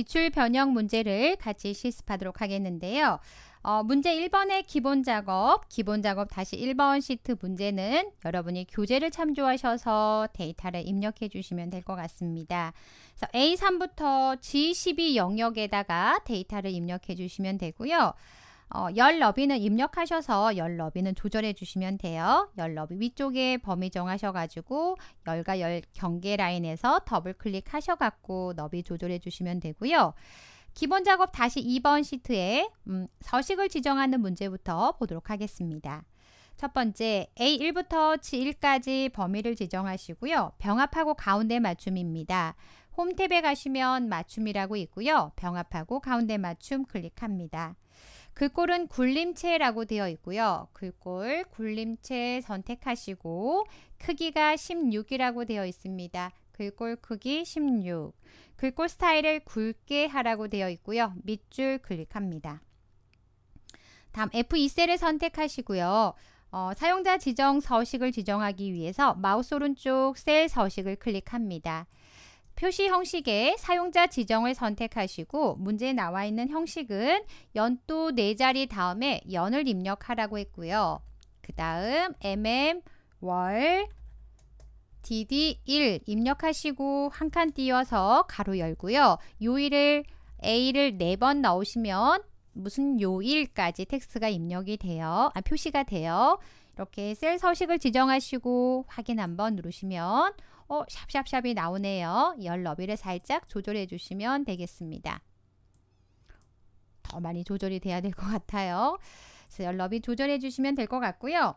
기출 변형 문제를 같이 실습하도록 하겠는데요. 어, 문제 1번의 기본 작업, 기본 작업 다시 1번 시트 문제는 여러분이 교재를 참조하셔서 데이터를 입력해 주시면 될 것 같습니다. 그래서 A3부터 G12 영역에다가 데이터를 입력해 주시면 되고요. 어, 열 너비는 입력하셔서 열 너비는 조절해 주시면 돼요. 열 너비 위쪽에 범위 정하셔가지고 열과 열 경계 라인에서 더블 클릭하셔갖고 너비 조절해 주시면 되고요. 기본 작업 다시 2번 시트에 음, 서식을 지정하는 문제부터 보도록 하겠습니다. 첫 번째 A1부터 G1까지 범위를 지정하시고요. 병합하고 가운데 맞춤입니다. 홈 탭에 가시면 맞춤이라고 있고요. 병합하고 가운데 맞춤 클릭합니다. 글꼴은 굴림체라고 되어 있고요. 글꼴 굴림체 선택하시고 크기가 16이라고 되어 있습니다. 글꼴 크기 16. 글꼴 스타일을 굵게 하라고 되어 있고요. 밑줄 클릭합니다. 다음 F2셀을 선택하시고요. 어, 사용자 지정 서식을 지정하기 위해서 마우스 오른쪽 셀 서식을 클릭합니다. 표시 형식에 사용자 지정을 선택하시고 문제에 나와 있는 형식은 연도 네 자리 다음에 연을 입력하라고 했고요. 그 다음 mm 월 dd1 입력하시고 한 칸 띄워서 가로 열고요. 요일을 a를 네 번 넣으시면 무슨 요일까지 텍스트가 입력이 돼요. 아, 표시가 돼요. 이렇게 셀 서식을 지정하시고 확인 한번 누르시면 어, 샵샵샵이 나오네요. 열 너비를 살짝 조절해 주시면 되겠습니다. 더 많이 조절이 돼야 될 것 같아요. 그래서 열 너비 조절해 주시면 될 것 같고요.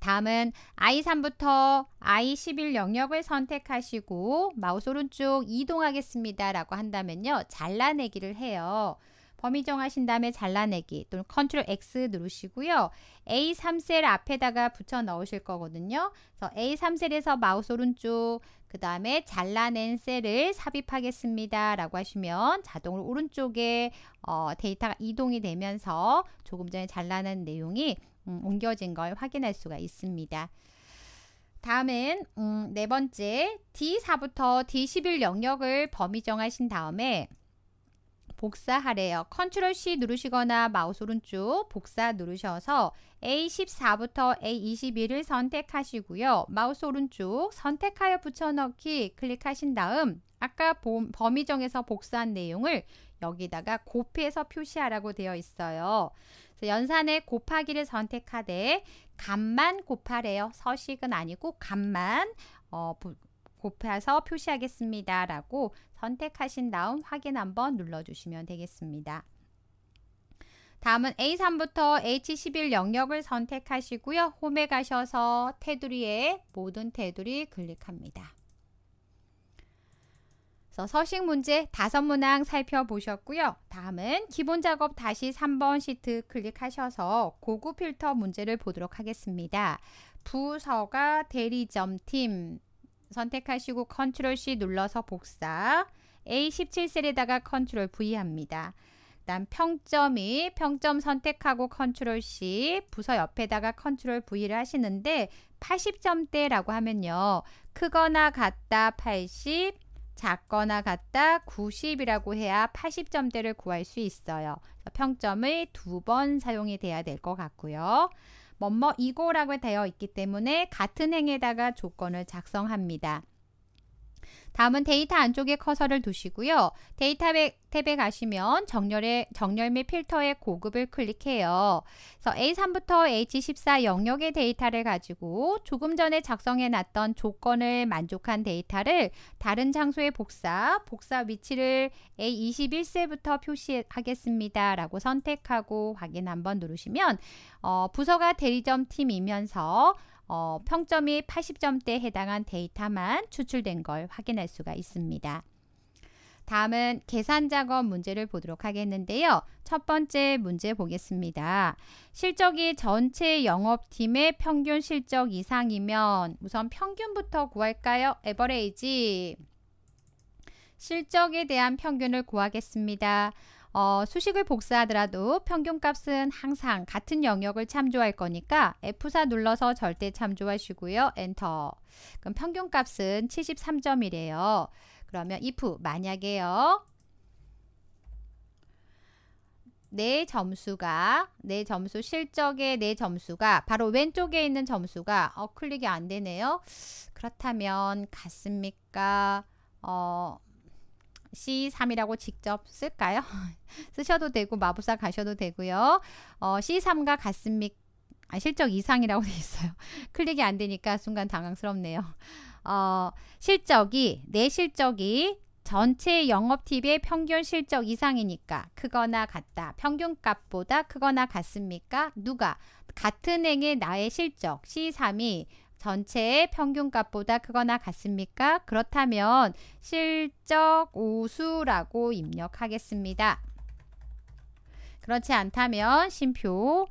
다음은 I3부터 I11 영역을 선택하시고 마우스 오른쪽 이동하겠습니다 라고 한다면요. 잘라내기를 해요. 범위 정하신 다음에 잘라내기 또는 컨트롤 X 누르시고요. A3셀 앞에다가 붙여 넣으실 거거든요. 그래서 A3셀에서 마우스 오른쪽 그 다음에 잘라낸 셀을 삽입하겠습니다. 라고 하시면 자동으로 오른쪽에 어, 데이터가 이동이 되면서 조금 전에 잘라낸 내용이 음, 옮겨진 걸 확인할 수가 있습니다. 다음은 음, 네 번째 D4부터 D11 영역을 범위 정하신 다음에 복사하래요. 컨트롤 C 누르시거나 마우스 오른쪽 복사 누르셔서 A14부터 A21을 선택하시고요. 마우스 오른쪽 선택하여 붙여넣기 클릭하신 다음 아까 범위 정에서 복사한 내용을 여기다가 곱해서 표시하라고 되어 있어요. 연산의 곱하기를 선택하되 값만 곱하래요. 서식은 아니고 값만 어, 곱해서 표시하겠습니다. 라고 선택하신 다음 확인 한번 눌러주시면 되겠습니다. 다음은 A3부터 H11 영역을 선택하시고요. 홈에 가셔서 테두리에 모든 테두리 클릭합니다. 서식 문제 다섯 문항 살펴보셨고요. 다음은 기본 작업 다시 3번 시트 클릭하셔서 고급 필터 문제를 보도록 하겠습니다. 부서가 대리점 팀, 선택하시고 컨트롤 C 눌러서 복사 A17셀에다가 컨트롤 V 합니다. 그다음 평점이 평점 선택하고 컨트롤 C 부서 옆에다가 컨트롤 V를 하시는데 80점대라고 하면요. 크거나 같다 80, 작거나 같다 90이라고 해야 80점대를 구할 수 있어요. 평점의 두 번 사용이 돼야 될 것 같고요. 뭐뭐이고라고 되어 있기 때문에 같은 행에다가 조건을 작성합니다. 다음은 데이터 안쪽에 커서를 두시고요. 데이터 탭에 가시면 정렬의, 정렬 및 필터의 고급을 클릭해요. 그래서 A3부터 H14 영역의 데이터를 가지고 조금 전에 작성해 놨던 조건을 만족한 데이터를 다른 장소에 복사, 복사 위치를 A21세부터 표시하겠습니다. 라고 선택하고 확인 한번 누르시면 어, 부서가 대리점 팀이면서 어, 평점이 80점대에 해당한 데이터만 추출된 걸 확인할 수가 있습니다. 다음은 계산 작업 문제를 보도록 하겠는데요. 첫 번째 문제 보겠습니다. 실적이 전체 영업팀의 평균 실적 이상이면 우선 평균부터 구할까요? 에버레이지 실적에 대한 평균을 구하겠습니다. 어, 수식을 복사하더라도 평균값은 항상 같은 영역을 참조할 거니까 F4 눌러서 절대 참조하시고요. 엔터. 그럼 평균값은 73점이래요. 그러면 if 만약에요. 내 점수가 내 점수 실적의 내 점수가 바로 왼쪽에 있는 점수가 어 클릭이 안 되네요. 그렇다면 같습니까? 어 C3이라고 직접 쓸까요? 쓰셔도 되고 마부사 가셔도 되고요. 어, C3과 같습니까? 아, 실적 이상이라고 돼 있어요. 클릭이 안 되니까 순간 당황스럽네요. 어, 실적이 내 실적이 전체 영업팁의 평균 실적 이상이니까 크거나 같다. 평균값보다 크거나 같습니까? 누가 같은 행의 나의 실적 C3이 전체의 평균값보다 크거나 같습니까? 그렇다면 실적 우수라고 입력하겠습니다. 그렇지 않다면 심표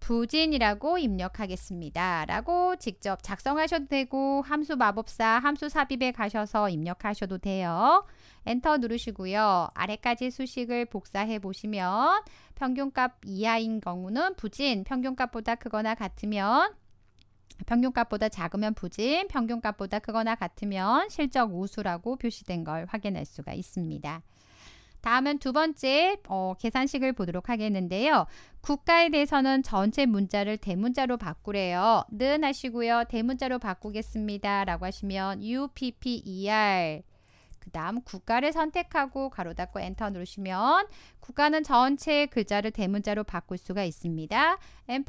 부진이라고 입력하겠습니다. 라고 직접 작성하셔도 되고 함수 마법사 함수 삽입에 가셔서 입력하셔도 돼요. 엔터 누르시고요. 아래까지 수식을 복사해 보시면 평균값 이하인 경우는 부진, 평균값보다 크거나 같으면 평균값보다 작으면 부진, 평균값보다 크거나 같으면 실적 우수라고 표시된 걸 확인할 수가 있습니다. 다음은 두 번째 어, 계산식을 보도록 하겠는데요. 국가에 대해서는 전체 문자를 대문자로 바꾸래요. 는 하시고요. 대문자로 바꾸겠습니다. 라고 하시면 UPPER 그 다음 국가를 선택하고 가로 닫고 엔터 누르시면 국가는 전체 글자를 대문자로 바꿀 수가 있습니다. 앰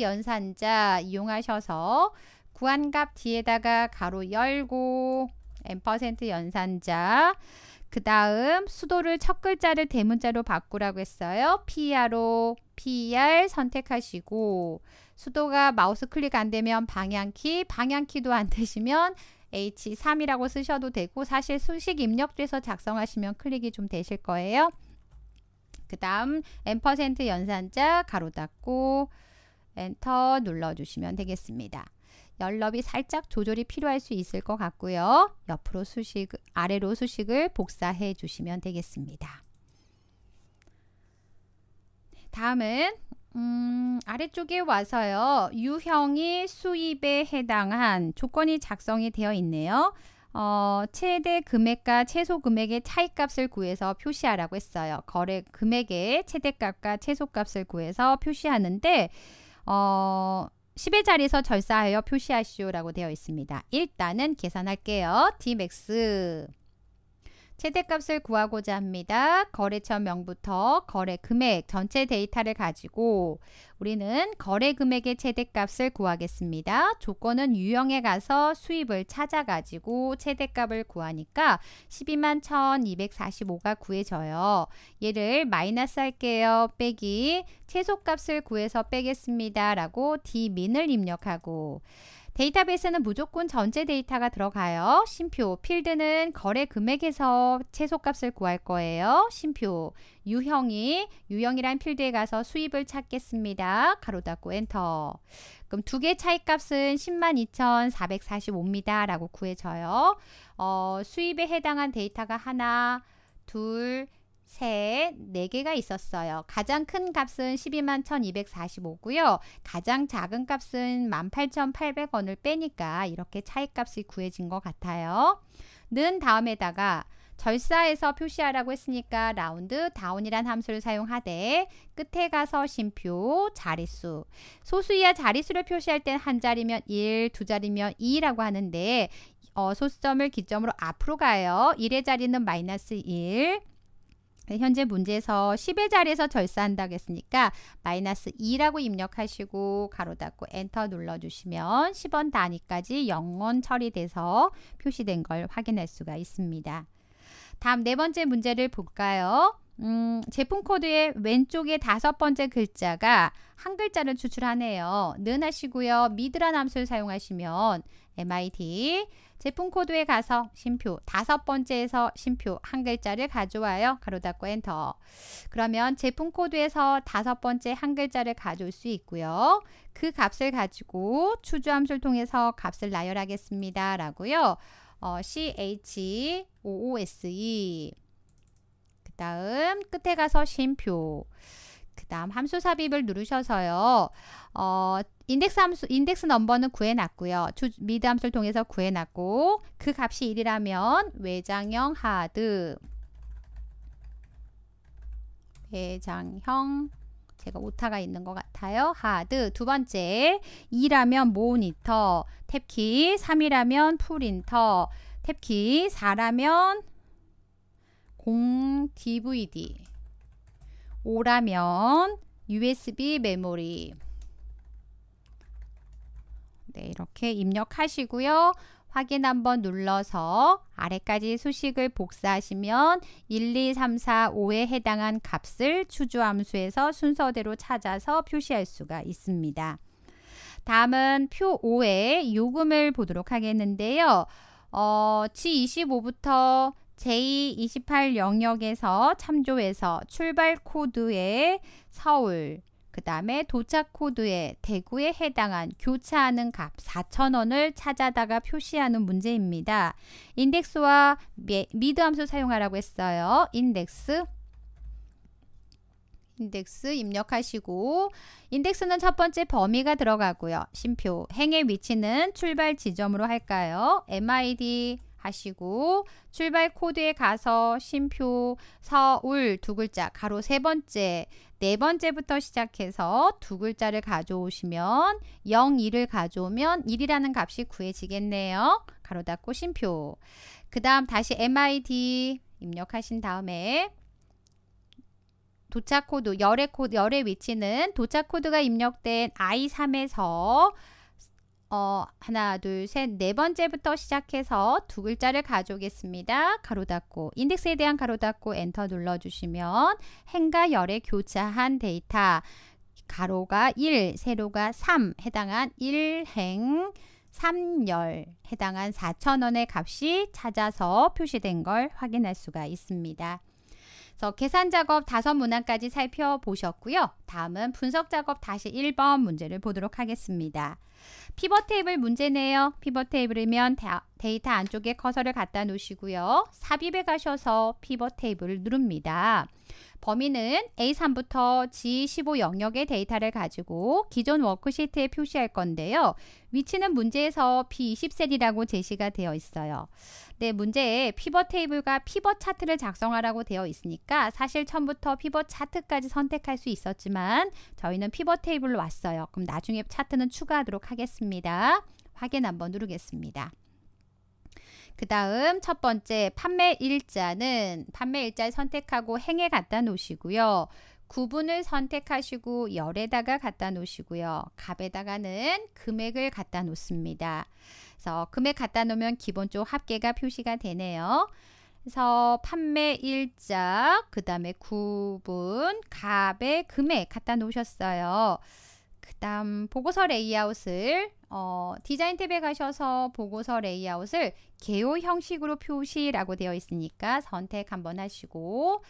연산자 이용하셔서 구한값 뒤에다가 가로 열고 앰 연산자 그 다음 수도를 첫 글자를 대문자로 바꾸라고 했어요. PR로 PR 선택하시고 수도가 마우스 클릭 안되면 방향키 방향키도 안되시면 H3이라고 쓰셔도 되고 사실 수식 입력돼서 작성하시면 클릭이 좀 되실 거예요. 그 다음 엠 연산자 가로 닫고 엔터 눌러주시면 되겠습니다. 연럽이 살짝 조절이 필요할 수 있을 것 같고요. 옆으로 수식, 아래로 수식을 복사해 주시면 되겠습니다. 다음은 음, 아래쪽에 와서요. 유형이 수입에 해당한 조건이 작성이 되어 있네요. 어, 최대 금액과 최소 금액의 차이값을 구해서 표시하라고 했어요. 거래 금액의 최대값과 최소값을 구해서 표시하는데 어, 10의 자리에서 절사하여 표시하시오라고 되어 있습니다. 일단은 계산할게요. dmax 최대값을 구하고자 합니다. 거래처명부터 거래 금액 전체 데이터를 가지고 우리는 거래 금액의 최대값을 구하겠습니다. 조건은 유형에 가서 수입을 찾아가지고 최대값을 구하니까 12만 1245가 구해져요. 얘를 마이너스 할게요. 빼기 최소값을 구해서 빼겠습니다. 라고 d m 을 입력하고 데이터베이스는 무조건 전체 데이터가 들어가요. 심표, 필드는 거래 금액에서 최소값을 구할 거예요. 심표, 유형이, 유형이란 필드에 가서 수입을 찾겠습니다. 가로 닫고 엔터. 그럼 두 개 차이값은 102,445입니다. 라고 구해져요. 어, 수입에 해당한 데이터가 하나, 둘, 셋. 셋, 네 개가 있었어요. 가장 큰 값은 121,245고요. 가장 작은 값은 18,800원을 빼니까 이렇게 차이값이 구해진 것 같아요. 는 다음에다가 절사에서 표시하라고 했으니까 라운드 다운이란 함수를 사용하되 끝에 가서 심표 자릿수 소수 이하 자릿수를 표시할 땐 한 자리면 1, 두 자리면 2라고 하는데 어, 소수점을 기점으로 앞으로 가요. 1의 자리는 마이너스 1, 네, 현재 문제에서 10의 자리에서 절사한다고 했으니까 마이너스 2라고 입력하시고 가로 닫고 엔터 눌러주시면 10원 단위까지 0원 처리돼서 표시된 걸 확인할 수가 있습니다. 다음 네 번째 문제를 볼까요? 음, 제품 코드의 왼쪽에 다섯 번째 글자가 한 글자를 추출하네요. 는 하시고요. 미드란 함수를 사용하시면 MIT 제품 코드에 가서 심표 다섯 번째에서 심표 한 글자를 가져와요. 가로 닫고 엔터. 그러면 제품 코드에서 다섯 번째 한 글자를 가져올 수 있고요. 그 값을 가지고 추주함수를 통해서 값을 나열하겠습니다. 라고요. 어, CH55SE 그 다음 끝에 가서 심표 그 다음 함수 삽입을 누르셔서요. 어, 인덱스 함수, 인덱스 넘버는 구해놨고요. 주, 미드 함수를 통해서 구해놨고 그 값이 1이라면 외장형 하드 외장형 제가 오타가 있는 것 같아요. 하드 두 번째 2라면 모니터 탭키 3이라면 프린터 탭키 4라면 공 DVD 5라면 USB 메모리 네, 이렇게 입력하시고요. 확인 한번 눌러서 아래까지 수식을 복사하시면 1, 2, 3, 4, 5에 해당한 값을 추주 함수에서 순서대로 찾아서 표시할 수가 있습니다. 다음은 표 5의 요금을 보도록 하겠는데요. 어, G25부터 제2 8 영역에서 참조해서 출발 코드에 서울, 그 다음에 도착 코드에 대구에 해당한 교차하는 값 4,000원을 찾아다가 표시하는 문제입니다. 인덱스와 미드 함수 사용하라고 했어요. 인덱스 인덱스 입력하시고 인덱스는 첫 번째 범위가 들어가고요. 심표 행의 위치는 출발 지점으로 할까요? MID 하시고 출발 코드에 가서 심표 서울 두 글자 가로 세 번째 네 번째부터 시작해서 두 글자를 가져오시면 0, 2를 가져오면 1이라는 값이 구해지겠네요. 가로 닫고 심표 그 다음 다시 MID 입력하신 다음에 도착 코드 열의 코드 열의 위치는 도착 코드가 입력된 I3에서 어, 하나, 둘, 셋, 네 번째부터 시작해서 두 글자를 가져오겠습니다. 가로 닫고, 인덱스에 대한 가로 닫고 엔터 눌러주시면 행과 열의 교차한 데이터, 가로가 1, 세로가 3, 해당한 1행, 3열, 해당한 4천원의 값이 찾아서 표시된 걸 확인할 수가 있습니다. 그래서 계산 작업 다섯 문항까지 살펴보셨고요. 다음은 분석 작업 다시 1번 문제를 보도록 하겠습니다. 피벗 테이블 문제네요. 피벗 테이블이면 데이터 안쪽에 커서를 갖다 놓으시고요. 삽입에 가셔서 피벗 테이블을 누릅니다. 범위는 A3부터 G15 영역의 데이터를 가지고 기존 워크시트에 표시할 건데요. 위치는 문제에서 B20셀이라고 제시가 되어 있어요. 네, 문제에 피벗 테이블과 피벗 차트를 작성하라고 되어 있으니까 사실 처음부터 피벗 차트까지 선택할 수 있었지만 저희는 피벗 테이블로 왔어요. 그럼 나중에 차트는 추가하도록 하겠습니다. 확인 한번 누르겠습니다. 그 다음 첫 번째 판매 일자는 판매 일자 선택하고 행에 갖다 놓으시고요. 구분을 선택하시고 열에다가 갖다 놓으시고요. 갑에다가는 금액을 갖다 놓습니다. 그래서 금액 갖다 놓으면 기본적으로 합계가 표시가 되네요. 그래서 판매 일자, 그 다음에 구분, 갑의 금액 갖다 놓으셨어요. 다음 보고서 레이아웃을 어, 디자인 탭에 가셔서 보고서 레이아웃을 개요 형식으로 표시라고 되어 있으니까 선택 한번 하시고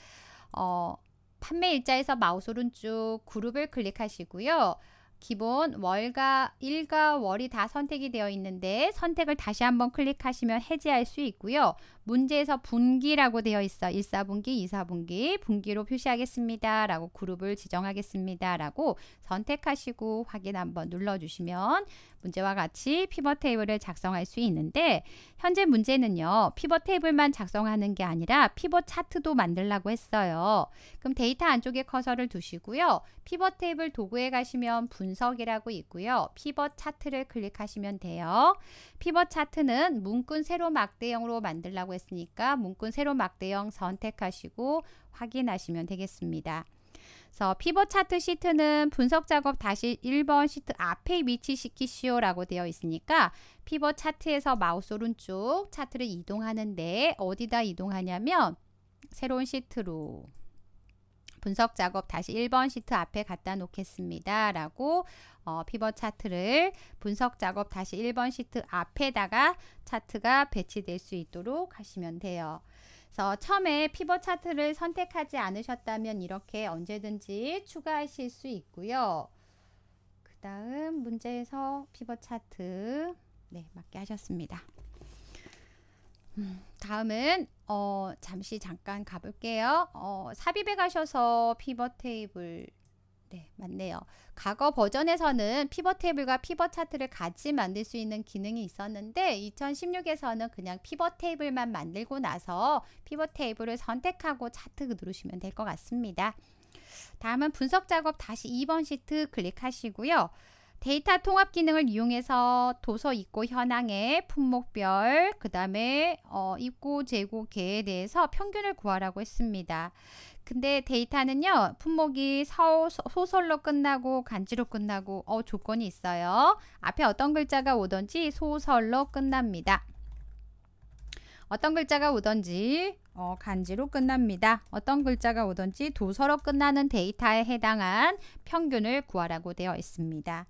어, 판매 일자에서 마우스 오른쪽 그룹을 클릭하시고요. 기본 월가 일과 월이 다 선택이 되어 있는데 선택을 다시 한번 클릭하시면 해제할 수 있고요. 문제에서 분기라고 되어 있어. 1사분기, 2사분기 분기로 표시하겠습니다. 라고 그룹을 지정하겠습니다. 라고 선택하시고 확인 한번 눌러주시면 문제와 같이 피벗 테이블을 작성할 수 있는데 현재 문제는요. 피벗 테이블만 작성하는 게 아니라 피벗 차트도 만들라고 했어요. 그럼 데이터 안쪽에 커서를 두시고요. 피벗 테이블 도구에 가시면 분 분석이라고 있고요. 피벗 차트를 클릭하시면 돼요. 피벗 차트는 문군 세로 막대형으로 만들라고 했으니까 문군 세로 막대형 선택하시고 확인하시면 되겠습니다. 그래서 피벗 차트 시트는 분석 작업 다시 1번 시트 앞에 위치시키시오 라고 되어 있으니까 피벗 차트에서 마우스 오른쪽 차트를 이동하는데 어디다 이동하냐면 새로운 시트로 분석 작업 다시 1번 시트 앞에 갖다 놓겠습니다. 라고 어, 피벗 차트를 분석 작업 다시 1번 시트 앞에다가 차트가 배치될 수 있도록 하시면 돼요. 그래서 처음에 피벗 차트를 선택하지 않으셨다면 이렇게 언제든지 추가하실 수 있고요. 그 다음 문제에서 피벗 차트 네 맞게 하셨습니다. 다음은 어, 잠시 잠깐 가볼게요. 어, 삽입에 가셔서 피벗 테이블 네, 맞네요. 과거 버전에서는 피벗 테이블과 피벗 차트를 같이 만들 수 있는 기능이 있었는데 2016에서는 그냥 피벗 테이블만 만들고 나서 피벗 테이블을 선택하고 차트 누르시면 될 것 같습니다. 다음은 분석 작업 다시 2번 시트 클릭하시고요. 데이터 통합 기능을 이용해서 도서 입고 현황의 품목별 그 다음에 어, 입고 재고계에 대해서 평균을 구하라고 했습니다. 근데 데이터는요 품목이 서, 소설로 끝나고 간지로 끝나고 어, 조건이 있어요. 앞에 어떤 글자가 오든지 소설로 끝납니다. 어떤 글자가 오던지 어, 간지로 끝납니다. 어떤 글자가 오던지 도서로 끝나는 데이터에 해당한 평균을 구하라고 되어 있습니다.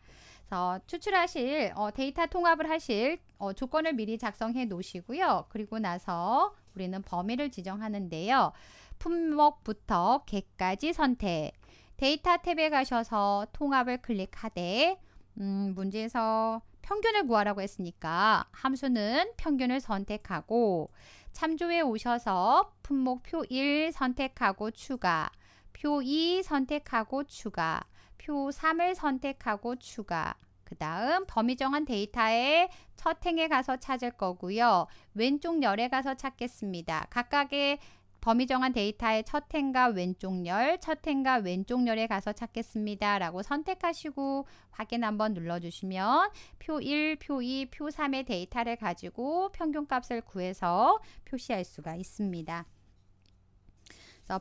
그래서 추출하실 어, 데이터 통합을 하실 어, 조건을 미리 작성해 놓으시고요. 그리고 나서 우리는 범위를 지정하는데요. 품목부터 개까지 선택. 데이터 탭에 가셔서 통합을 클릭하되 음, 문제에서 평균을 구하라고 했으니까 함수는 평균을 선택하고 참조에 오셔서 품목 표 1 선택하고 추가 표 2 선택하고 추가 표 3을 선택하고 추가 그 다음 범위 정한 데이터의 첫 행에 가서 찾을 거고요. 왼쪽 열에 가서 찾겠습니다. 각각의 범위 정한 데이터의 첫 행과 왼쪽 열, 첫 행과 왼쪽 열에 가서 찾겠습니다. 라고 선택하시고 확인 한번 눌러주시면 표 1, 표 2, 표 3의 데이터를 가지고 평균값을 구해서 표시할 수가 있습니다.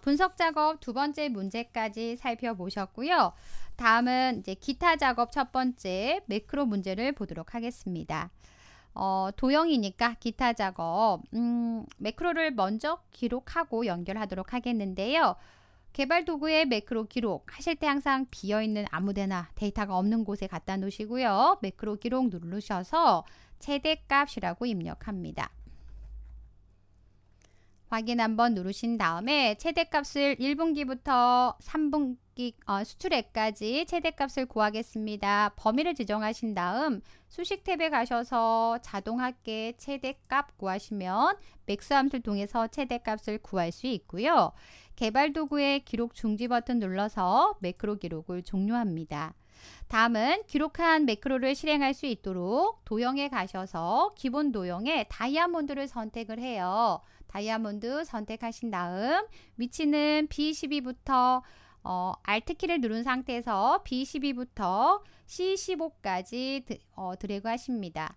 분석 작업 두 번째 문제까지 살펴보셨고요. 다음은 이제 기타 작업 첫 번째 매크로 문제를 보도록 하겠습니다. 어, 도형이니까 기타 작업, 음, 매크로를 먼저 기록하고 연결하도록 하겠는데요. 개발 도구의 매크로 기록 하실 때 항상 비어있는 아무데나 데이터가 없는 곳에 갖다 놓으시고요. 매크로 기록 누르셔서 최대값이라고 입력합니다. 확인 한번 누르신 다음에 최대값을 1분기부터 3분 기 어, 수출액까지 최대값을 구하겠습니다. 범위를 지정하신 다음 수식 탭에 가셔서 자동합계 최대값 구하시면 맥스 함수를 통해서 최대값을 구할 수 있고요. 개발 도구의 기록 중지 버튼 눌러서 매크로 기록을 종료합니다. 다음은 기록한 매크로를 실행할 수 있도록 도형에 가셔서 기본 도형에 다이아몬드를 선택을 해요. 다이아몬드 선택하신 다음 위치는 B12부터 어, Alt키를 누른 상태에서 B12부터 C15까지 드, 어, 드래그 하십니다.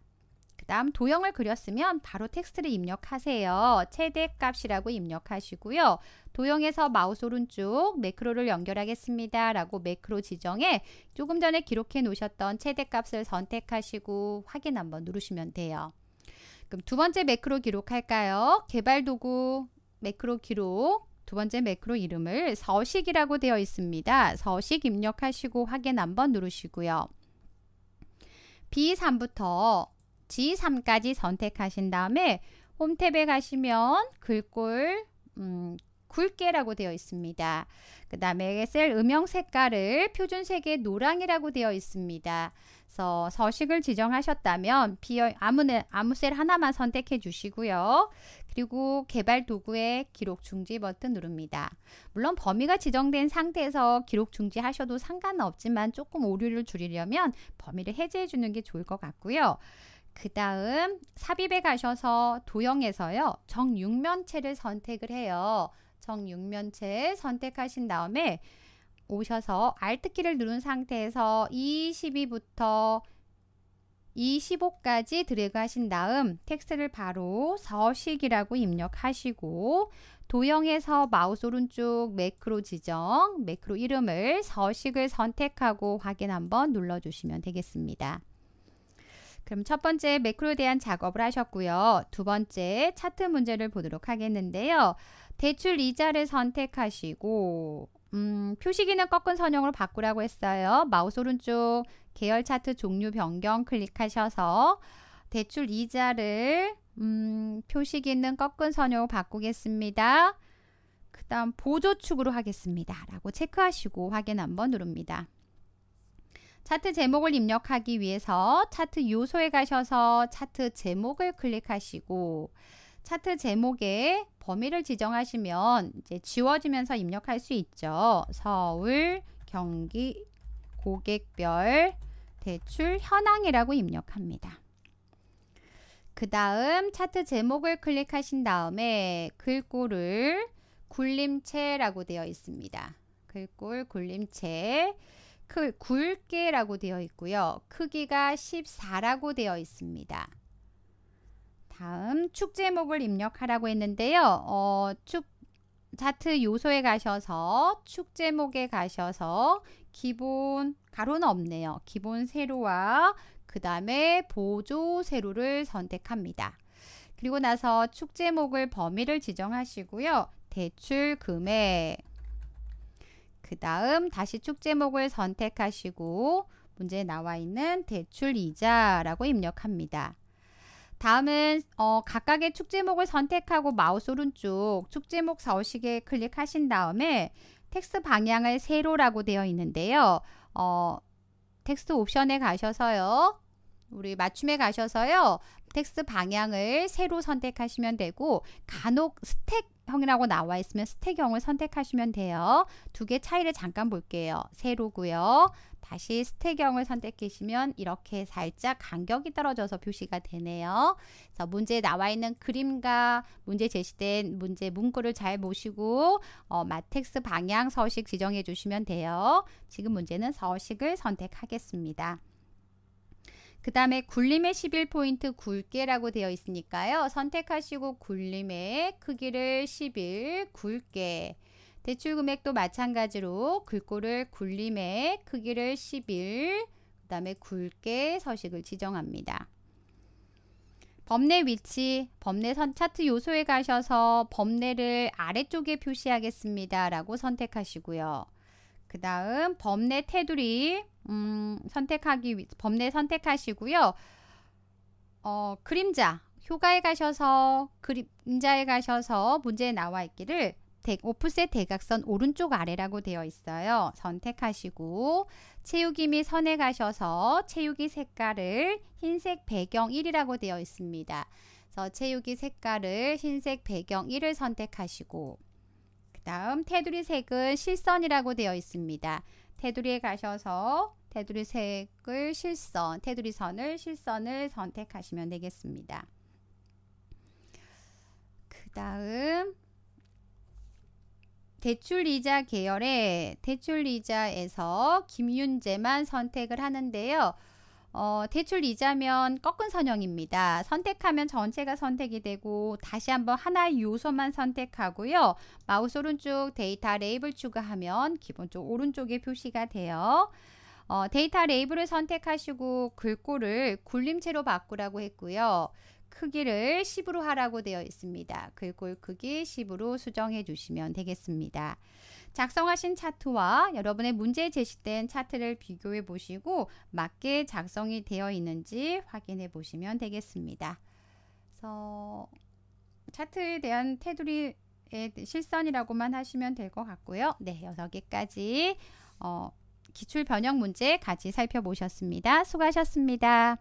그 다음 도형을 그렸으면 바로 텍스트를 입력하세요. 최대값이라고 입력하시고요. 도형에서 마우스 오른쪽 매크로를 연결하겠습니다. 라고 매크로 지정에 조금 전에 기록해 놓으셨던 최대값을 선택하시고 확인 한번 누르시면 돼요. 그럼 두 번째 매크로 기록할까요? 개발 도구 매크로 기록 두 번째 매크로 이름을 서식이라고 되어 있습니다. 서식 입력하시고 확인 한번 누르시고요. B3부터 G3까지 선택하신 다음에 홈탭에 가시면 글꼴 음, 굵게라고 되어 있습니다. 그 다음에 셀 음영 색깔을 표준색의 노랑이라고 되어 있습니다. 그래서 서식을 지정하셨다면 비어 아무, 아무 셀 하나만 선택해 주시고요. 그리고 개발 도구의 기록 중지 버튼 누릅니다. 물론 범위가 지정된 상태에서 기록 중지하셔도 상관 없지만 조금 오류를 줄이려면 범위를 해제해 주는 게 좋을 것 같고요. 그 다음 삽입에 가셔서 도형에서요. 정육면체를 선택을 해요. 정육면체 선택하신 다음에 오셔서 Alt키를 누른 상태에서 22부터 25까지 드래그 하신 다음 텍스트를 바로 서식이라고 입력하시고 도형에서 마우스 오른쪽 매크로 지정, 매크로 이름을 서식을 선택하고 확인 한번 눌러주시면 되겠습니다. 그럼 첫 번째 매크로에 대한 작업을 하셨고요. 두 번째 차트 문제를 보도록 하겠는데요. 대출 이자를 선택하시고 음, 표시기는 꺾은 선형으로 바꾸라고 했어요. 마우스 오른쪽 계열 차트 종류 변경 클릭하셔서 대출 이자를 음, 표시기는 꺾은 선형으로 바꾸겠습니다. 그 다음 보조축으로 하겠습니다. 라고 체크하시고 확인 한번 누릅니다. 차트 제목을 입력하기 위해서 차트 요소에 가셔서 차트 제목을 클릭하시고 차트 제목에 범위를 지정하시면 이제 지워지면서 입력할 수 있죠. 서울, 경기, 고객별, 대출 현황이라고 입력합니다. 그 다음 차트 제목을 클릭하신 다음에 글꼴을 굴림체라고 되어 있습니다. 글꼴 굴림체 굵게라고 되어 있고요. 크기가 14라고 되어 있습니다. 다음 축 제목을 입력하라고 했는데요. 어, 축 차트 요소에 가셔서 축 제목에 가셔서 기본 가로는 없네요. 기본 세로와 그 다음에 보조 세로를 선택합니다. 그리고 나서 축 제목을 범위를 지정하시고요. 대출 금액 그 다음 다시 축 제목을 선택하시고 문제에 나와 있는 대출 이자라고 입력합니다. 다음은 어, 각각의 축제목을 선택하고 마우스 오른쪽 축제목 서식에 클릭하신 다음에 텍스트 방향을 세로라고 되어 있는데요. 어, 텍스트 옵션에 가셔서요. 우리 맞춤에 가셔서요. 텍스트 방향을 세로 선택하시면 되고 간혹 스택 형이라고 나와 있으면 스택형을 선택하시면 돼요. 두 개 차이를 잠깐 볼게요. 세로고요. 다시 스택형을 선택하시면 이렇게 살짝 간격이 떨어져서 표시가 되네요. 자, 문제에 나와 있는 그림과 문제 제시된 문제 문구를 잘 보시고 어, 마텍스 방향 서식 지정해 주시면 돼요. 지금 문제는 서식을 선택하겠습니다. 그 다음에 굴림의 11포인트 굵게라고 되어 있으니까요. 선택하시고 굴림의 크기를 11 굵게 대출 금액도 마찬가지로 글꼴을 굴림의 크기를 11그 다음에 굵게 서식을 지정합니다. 범내 위치, 범내선 차트 요소에 가셔서 범내를 아래쪽에 표시하겠습니다. 라고 선택하시고요. 그 다음 범내 테두리 음, 선택하기 위, 범례 선택하시고요. 어, 그림자 효과에 가셔서 그림자에 가셔서 문제에 나와 있기를 오프셋 대각선 오른쪽 아래라고 되어 있어요. 선택하시고 채우기 및 선에 가셔서 채우기 색깔을 흰색 배경 1이라고 되어 있습니다. 그래서 채우기 색깔을 흰색 배경 1을 선택하시고 그 다음 테두리 색은 실선이라고 되어 있습니다. 테두리에 가셔서 테두리 색을 실선, 테두리 선을 실선을 선택하시면 되겠습니다. 그 다음 대출이자 계열의 대출이자에서 김윤재만 선택을 하는데요. 어, 대출 이자면 꺾은 선형입니다. 선택하면 전체가 선택이 되고 다시 한번 하나의 요소만 선택하고요. 마우스 오른쪽 데이터 레이블 추가하면 기본적 오른쪽에 표시가 돼요. 어, 데이터 레이블을 선택하시고 글꼴을 굴림체로 바꾸라고 했고요. 크기를 10으로 하라고 되어 있습니다. 글꼴 크기 10으로 수정해 주시면 되겠습니다. 작성하신 차트와 여러분의 문제에 제시된 차트를 비교해 보시고 맞게 작성이 되어 있는지 확인해 보시면 되겠습니다. 그래서 차트에 대한 테두리의 실선이라고만 하시면 될 것 같고요. 네, 여기까지 어, 기출 변형 문제까지 살펴보셨습니다. 수고하셨습니다.